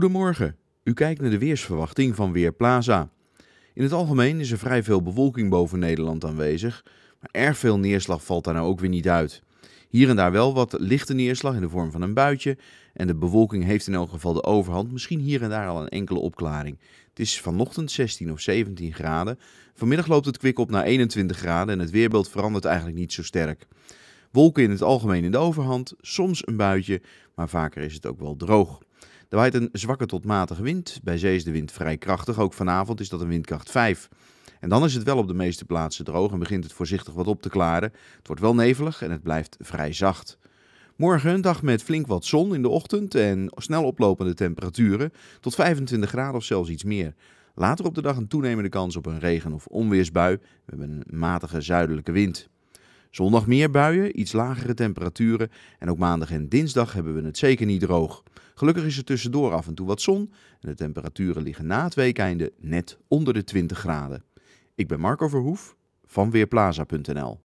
Goedemorgen, u kijkt naar de weersverwachting van Weerplaza. In het algemeen is er vrij veel bewolking boven Nederland aanwezig, maar erg veel neerslag valt daar nou ook weer niet uit. Hier en daar wel wat lichte neerslag in de vorm van een buitje en de bewolking heeft in elk geval de overhand, misschien hier en daar al een enkele opklaring. Het is vanochtend 16 of 17 graden, vanmiddag loopt het kwik op naar 21 graden en het weerbeeld verandert eigenlijk niet zo sterk. Wolken in het algemeen in de overhand, soms een buitje, maar vaker is het ook wel droog. Er waait een zwakke tot matige wind. Bij zee is de wind vrij krachtig, ook vanavond is dat een windkracht 5. En dan is het wel op de meeste plaatsen droog en begint het voorzichtig wat op te klaren. Het wordt wel nevelig en het blijft vrij zacht. Morgen een dag met flink wat zon in de ochtend en snel oplopende temperaturen, tot 25 graden of zelfs iets meer. Later op de dag een toenemende kans op een regen- of onweersbui. We hebben een matige zuidelijke wind. Zondag meer buien, iets lagere temperaturen en ook maandag en dinsdag hebben we het zeker niet droog. Gelukkig is er tussendoor af en toe wat zon en de temperaturen liggen na het weekeinde net onder de 20 graden. Ik ben Marco Verhoef van Weerplaza.nl